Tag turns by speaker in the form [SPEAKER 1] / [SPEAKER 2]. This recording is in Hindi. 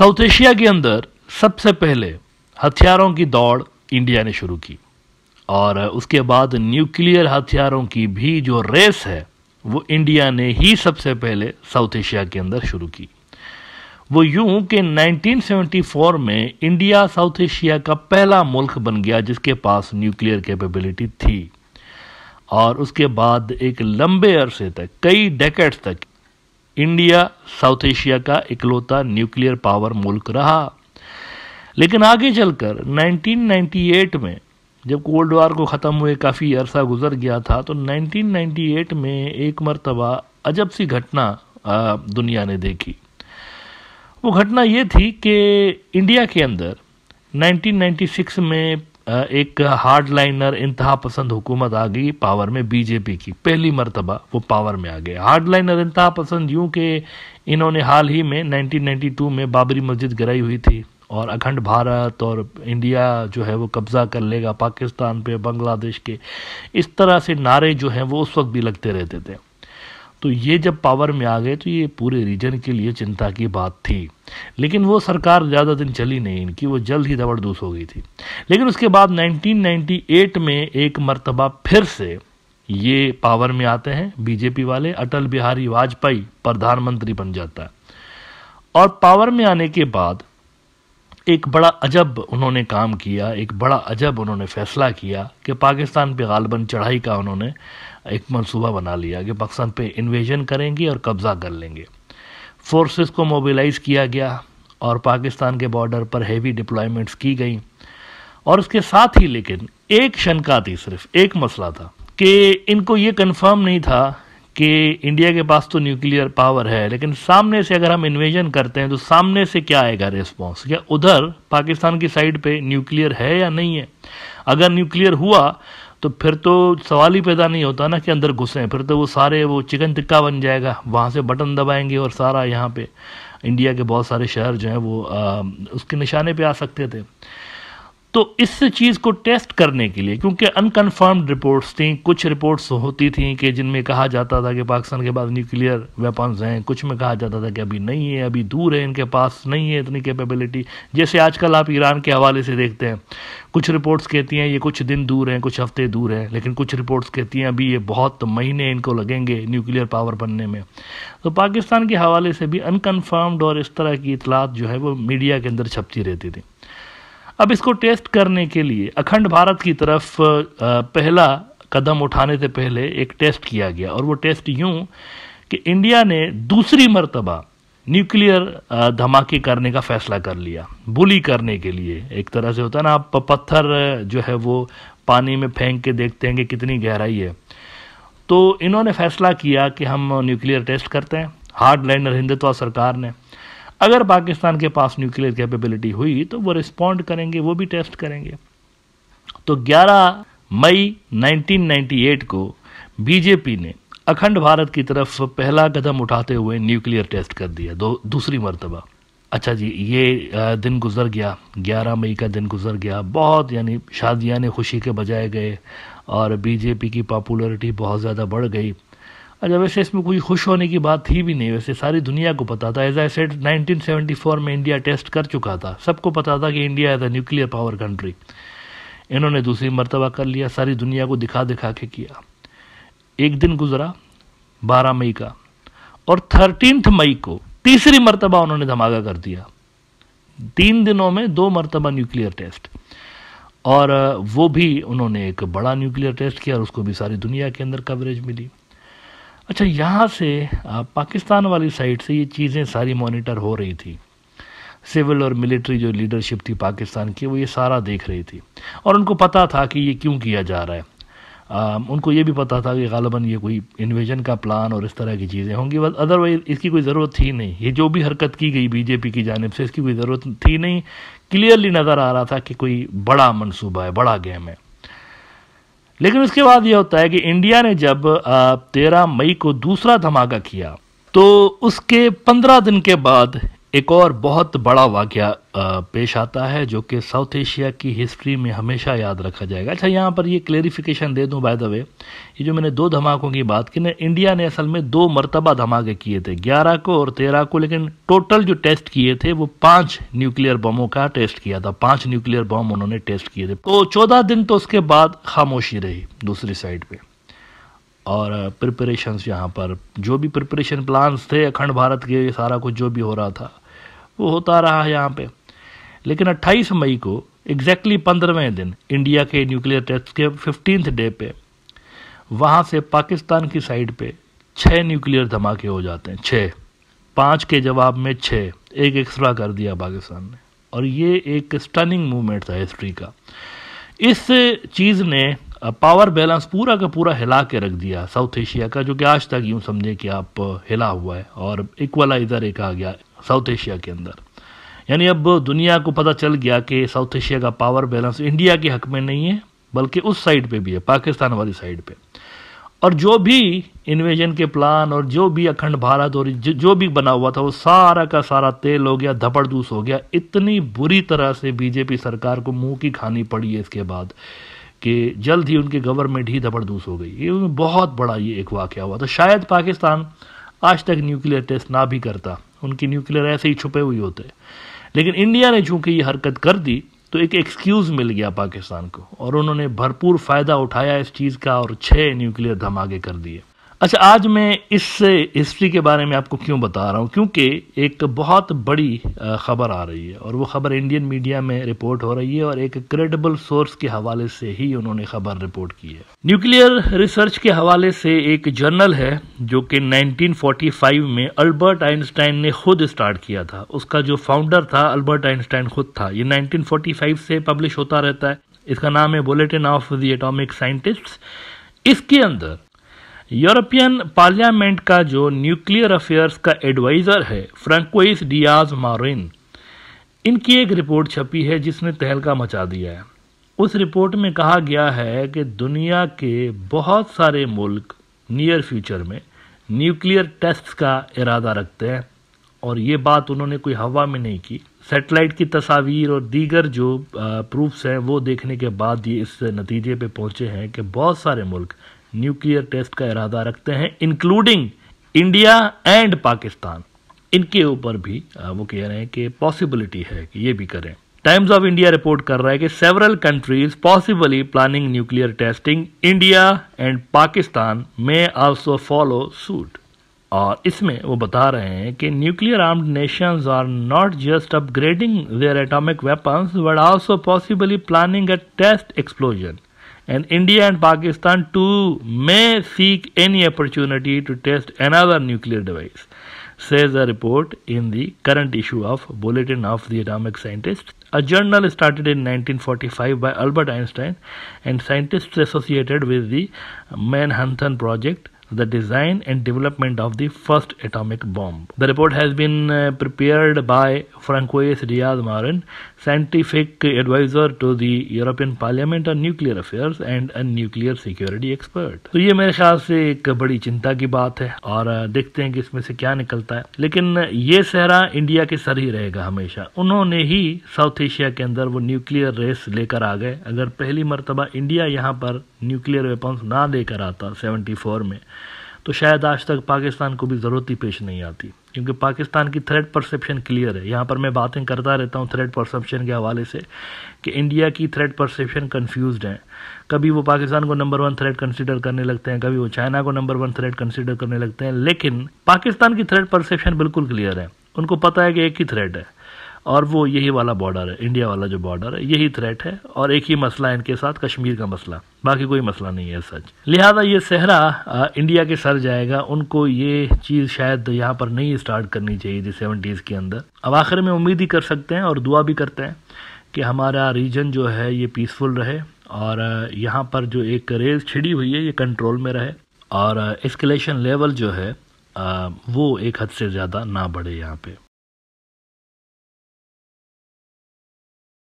[SPEAKER 1] साउथ एशिया के अंदर सबसे पहले हथियारों की दौड़ इंडिया ने शुरू की और उसके बाद न्यूक्लियर हथियारों की भी जो रेस है वो इंडिया ने ही सबसे पहले साउथ एशिया के अंदर शुरू की वो यूं कि 1974 में इंडिया साउथ एशिया का पहला मुल्क बन गया जिसके पास न्यूक्लियर कैपेबिलिटी थी और उसके बाद एक लंबे अरसे तक कई डेकेट्स तक इंडिया साउथ एशिया का इकलौता न्यूक्लियर पावर मुल्क रहा लेकिन आगे चलकर 1998 में जब कोल्ड वार को ख़त्म हुए काफ़ी अरसा गुजर गया था तो 1998 में एक मरतबा अजब सी घटना दुनिया ने देखी वो घटना ये थी कि इंडिया के अंदर 1996 में एक हार्ड लाइनर इंतहा पसंद हुकूमत आ गई पावर में बीजेपी की पहली मरतबा वो पावर में आ गए हार्ड लाइनर इंतहा पसंद यूं कि इन्होंने हाल ही में 1992 में बाबरी मस्जिद गिराई हुई थी और अखंड भारत और इंडिया जो है वो कब्ज़ा कर लेगा पाकिस्तान पे बांग्लादेश के इस तरह से नारे जो हैं वो उस वक्त भी लगते रहते थे तो ये जब पावर में आ गए तो ये पूरे रीजन के लिए चिंता की बात थी लेकिन वो सरकार ज़्यादा दिन चली नहीं इनकी वो जल्द ही जबरदस्त हो गई थी लेकिन उसके बाद 1998 में एक मरतबा फिर से ये पावर में आते हैं बीजेपी वाले अटल बिहारी वाजपेयी प्रधानमंत्री बन जाता है और पावर में आने के बाद एक बड़ा अजब उन्होंने काम किया एक बड़ा अजब उन्होंने फैसला किया कि पाकिस्तान पे गालबन चढ़ाई का उन्होंने एक मनसूबा बना लिया कि पाकिस्तान पे इन्वेजन करेंगे और कब्ज़ा कर लेंगे फोर्सेस को मोबिलाइज किया गया और पाकिस्तान के बॉर्डर पर हैवी डिप्लॉयमेंट्स की गई और उसके साथ ही लेकिन एक शंका थी सिर्फ एक मसला था कि इनको ये कन्फर्म नहीं था कि इंडिया के पास तो न्यूक्लियर पावर है लेकिन सामने से अगर हम इन्वेजन करते हैं तो सामने से क्या आएगा रिस्पॉन्स क्या उधर पाकिस्तान की साइड पे न्यूक्लियर है या नहीं है अगर न्यूक्लियर हुआ तो फिर तो सवाल ही पैदा नहीं होता ना कि अंदर घुसें फिर तो वो सारे वो चिकन टिक्का बन जाएगा वहाँ से बटन दबाएंगे और सारा यहाँ पे इंडिया के बहुत सारे शहर जो हैं वो आ, उसके निशाने पे आ सकते थे तो इस चीज़ को टेस्ट करने के लिए क्योंकि अनकन्फर्म्ड रिपोर्ट्स थी कुछ रिपोर्ट्स होती थी कि जिनमें कहा जाता था कि पाकिस्तान के पास न्यूक्लियर वेपन्स हैं कुछ में कहा जाता था कि अभी नहीं है अभी दूर है इनके पास नहीं है इतनी कैपेबिलिटी जैसे आजकल आप ईरान के हवाले से देखते हैं कुछ रिपोर्ट्स कहती हैं ये कुछ दिन दूर हैं कुछ हफ्ते दूर हैं लेकिन कुछ रिपोर्ट्स कहती हैं अभी ये बहुत महीने इनको लगेंगे न्यूक्लियर पावर बनने में तो पाकिस्तान के हवाले से भी अनकन्फर्म्ड और इस तरह की इतलात जो है वो मीडिया के अंदर छपती रहती थी अब इसको टेस्ट करने के लिए अखंड भारत की तरफ पहला कदम उठाने से पहले एक टेस्ट किया गया और वो टेस्ट यूं कि इंडिया ने दूसरी मरतबा न्यूक्लियर धमाके करने का फैसला कर लिया बुली करने के लिए एक तरह से होता है ना आप पत्थर जो है वो पानी में फेंक के देखते हैं कि कितनी गहराई है तो इन्होंने फैसला किया कि हम न्यूक्लियर टेस्ट करते हैं हार्ड लैंडर हिंदुत्व सरकार ने अगर पाकिस्तान के पास न्यूक्लियर कैपेबिलिटी हुई तो वो रिस्पॉन्ड करेंगे वो भी टेस्ट करेंगे तो 11 मई 1998 को बीजेपी ने अखंड भारत की तरफ पहला कदम उठाते हुए न्यूक्लियर टेस्ट कर दिया दो दूसरी मरतबा अच्छा जी ये दिन गुजर गया 11 मई का दिन गुजर गया बहुत यानी शादियाँ ने खुशी के बजाय गए और बीजेपी की पॉपुलरिटी बहुत ज़्यादा बढ़ गई अच्छा वैसे इसमें कोई खुश होने की बात थी भी नहीं वैसे सारी दुनिया को पता था एज आई सेट 1974 में इंडिया टेस्ट कर चुका था सबको पता था कि India as a nuclear power country इन्होंने दूसरी मरतबा कर लिया सारी दुनिया को दिखा दिखा के किया एक दिन गुजरा बारह मई का और थर्टीनथ मई को तीसरी मरतबा उन्होंने धमाका कर दिया तीन दिनों में दो मरतबा न्यूक्लियर टेस्ट और वो भी उन्होंने एक बड़ा न्यूक्लियर टेस्ट किया और उसको भी सारी दुनिया के अंदर कवरेज मिली अच्छा यहाँ से पाकिस्तान वाली साइड से ये चीज़ें सारी मॉनिटर हो रही थी सिविल और मिलिट्री जो लीडरशिप थी पाकिस्तान की वो ये सारा देख रही थी और उनको पता था कि ये क्यों किया जा रहा है आ, उनको ये भी पता था कि गालबा ये कोई इन्वेजन का प्लान और इस तरह की चीज़ें होंगी बस अदरवाइज़ इसकी कोई ज़रूरत थी नहीं ये जो भी हरकत की गई बीजेपी की जानब से इसकी कोई ज़रूरत थी नहीं क्लियरली नज़र आ रहा था कि कोई बड़ा मनसूबा है बड़ा गेम है लेकिन उसके बाद यह होता है कि इंडिया ने जब तेरह मई को दूसरा धमाका किया तो उसके पंद्रह दिन के बाद एक और बहुत बड़ा वाक़ पेश आता है जो कि साउथ एशिया की हिस्ट्री में हमेशा याद रखा जाएगा अच्छा यहाँ पर ये क्लेरिफिकेशन दे दूँ बाय द वे ये जो मैंने दो धमाकों की बात की ना इंडिया ने असल में दो मरतबा धमाके किए थे ग्यारह को और तेरह को लेकिन टोटल जो टेस्ट किए थे वो पाँच न्यूक्लियर बमों का टेस्ट किया था पाँच न्यूक्लियर बम उन्होंने टेस्ट किए थे तो चौदह दिन तो उसके बाद खामोशी रही दूसरी साइड पर और प्रिपरेशन यहाँ पर जो भी प्रिपरेशन प्लान्स थे अखंड भारत के सारा कुछ जो भी हो रहा था वो होता रहा है यहाँ पे लेकिन 28 मई को एग्जैक्टली पंद्रहवें दिन इंडिया के न्यूक्लियर टेस्ट के फिफ्टींथ डे पे वहाँ से पाकिस्तान की साइड पे छः न्यूक्लियर धमाके हो जाते हैं छः पाँच के जवाब में छः एक एक्स्ट्रा कर दिया पाकिस्तान ने और ये एक स्टनिंग मूवमेंट था हिस्ट्री का इस चीज़ ने पावर बैलेंस पूरा का पूरा हिला के रख दिया साउथ एशिया का जो कि आज तक यूं समझे कि आप हिला हुआ है और इक्वलाइज़र एक आ गया साउथ एशिया के अंदर यानी अब दुनिया को पता चल गया कि साउथ एशिया का पावर बैलेंस इंडिया के हक में नहीं है बल्कि उस साइड पे भी है पाकिस्तान वाली साइड पे और जो भी इन्वेजन के प्लान और जो भी अखंड भारत और जो भी बना हुआ था वो सारा का सारा तेल हो गया धपड़दूस हो गया इतनी बुरी तरह से बीजेपी सरकार को मुंह की खानी पड़ी है इसके बाद कि जल्द ही उनके गवर्नमेंट ही धबड़दूस हो गई ये बहुत बड़ा ये एक वाक्य हुआ था शायद पाकिस्तान आज तक न्यूक्लियर टेस्ट ना भी करता उनकी न्यूक्लियर ऐसे ही छुपे हुए होते लेकिन इंडिया ने चूंकि ये हरकत कर दी तो एक एक्सक्यूज़ मिल गया पाकिस्तान को और उन्होंने भरपूर फ़ायदा उठाया इस चीज़ का और छः न्यूक्लियर धमाके कर दिए अच्छा आज मैं इस हिस्ट्री के बारे में आपको क्यों बता रहा हूँ क्योंकि एक बहुत बड़ी ख़बर आ रही है और वो ख़बर इंडियन मीडिया में रिपोर्ट हो रही है और एक क्रेडिबल सोर्स के हवाले से ही उन्होंने ख़बर रिपोर्ट की है न्यूक्लियर रिसर्च के हवाले से एक जर्नल है जो कि 1945 में अल्बर्ट आइंस्टाइन ने खुद स्टार्ट किया था उसका जो फाउंडर था अल्बर्ट आइंस्टाइन खुद था ये नाइनटीन से पब्लिश होता रहता है इसका नाम है bulletin of the atomic scientist इसके अंदर यूरोपियन पार्लियामेंट का जो न्यूक्लियर अफेयर्स का एडवाइज़र है फ्रेंकोइस डियाज मारिन इनकी एक रिपोर्ट छपी है जिसने तहलका मचा दिया है उस रिपोर्ट में कहा गया है कि दुनिया के बहुत सारे मुल्क नियर फ्यूचर में न्यूक्लियर टेस्ट का इरादा रखते हैं और ये बात उन्होंने कोई हवा में नहीं की सेटेलाइट की तस्वीर और दीगर जो प्रूफ्स हैं वो देखने के बाद ये इस नतीजे पे पहुंचे हैं कि बहुत सारे मुल्क न्यूक्लियर टेस्ट का इरादा रखते हैं इंक्लूडिंग इंडिया एंड पाकिस्तान इनके ऊपर भी वो कह रहे हैं कि पॉसिबिलिटी है कि ये भी करें टाइम्स ऑफ इंडिया रिपोर्ट कर रहा है कि several countries possibly planning nuclear testing India and Pakistan में आल्सो फॉलो सूट और इसमें वो बता रहे हैं कि nuclear armed nations are not just upgrading their atomic weapons but also possibly planning a test explosion and India and Pakistan too may seek any opportunity to test another nuclear device, says a report in the current issue of Bulletin of the Atomic Scientists, a journal started in 1945 by Albert Einstein and scientists associated with the Manhattan Project the design and development of the first atomic bomb. The report has been uh, prepared by Francois Diaz Marin, scientific advisor to the European Parliament on nuclear affairs and a nuclear security expert. तो ये मेरे ख्याल से एक बड़ी चिंता की बात है और देखते हैं कि इसमें से क्या निकलता है लेकिन ये सहरा इंडिया के सर ही रहेगा हमेशा उन्होंने ही साउथ एशिया के अंदर वो न्यूक्लियर रेस लेकर आ गए अगर पहली मरतबा इंडिया यहाँ पर न्यूक्लियर वेपन्स ना लेकर आता 74 में तो शायद आज तक पाकिस्तान को भी ज़रूरत ही पेश नहीं आती क्योंकि पाकिस्तान की थ्रेड परसेप्शन क्लियर है यहाँ पर मैं बातें करता रहता हूँ थ्रेड परसेप्शन के हवाले से कि इंडिया की थ्रेड परसेप्शन कन्फ्यूज है कभी वो पाकिस्तान को नंबर वन थ्रेड कंसिडर करने लगते हैं कभी वो चाइना को नंबर वन थ्रेड कंसीडर करने लगते हैं लेकिन पाकिस्तान की थ्रेड परसेप्शन बिल्कुल क्लियर है उनको पता है कि एक ही थ्रेड है और वो यही वाला बॉर्डर है इंडिया वाला जो बॉर्डर है यही थ्रेट है और एक ही मसला इनके साथ कश्मीर का मसला बाकी कोई मसला नहीं है सच लिहाजा ये सहरा इंडिया के सर जाएगा उनको ये चीज़ शायद यहाँ पर नहीं स्टार्ट करनी चाहिए थी सेवेंटीज़ के अंदर अब आखिर में उम्मीद ही कर सकते हैं और दुआ भी करते हैं कि हमारा रीजन जो है ये पीसफुल रहे और यहाँ पर जो एक रेस छिड़ी हुई है ये कंट्रोल में रहे और एस्केलेशन लेवल जो है वो एक हद से ज़्यादा ना बढ़े यहाँ पे